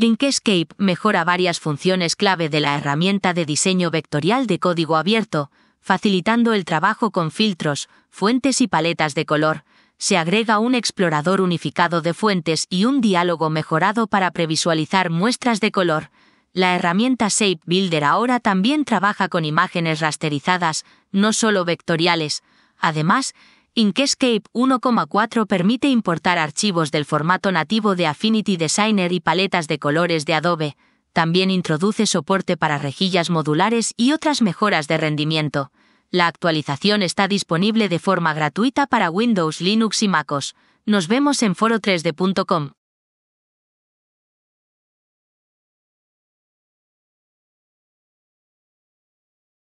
Linkscape mejora varias funciones clave de la herramienta de diseño vectorial de código abierto, facilitando el trabajo con filtros, fuentes y paletas de color. Se agrega un explorador unificado de fuentes y un diálogo mejorado para previsualizar muestras de color. La herramienta Shape Builder ahora también trabaja con imágenes rasterizadas, no solo vectoriales. Además, Inkscape 1.4 permite importar archivos del formato nativo de Affinity Designer y paletas de colores de Adobe. También introduce soporte para rejillas modulares y otras mejoras de rendimiento. La actualización está disponible de forma gratuita para Windows, Linux y MacOS. Nos vemos en foro3d.com.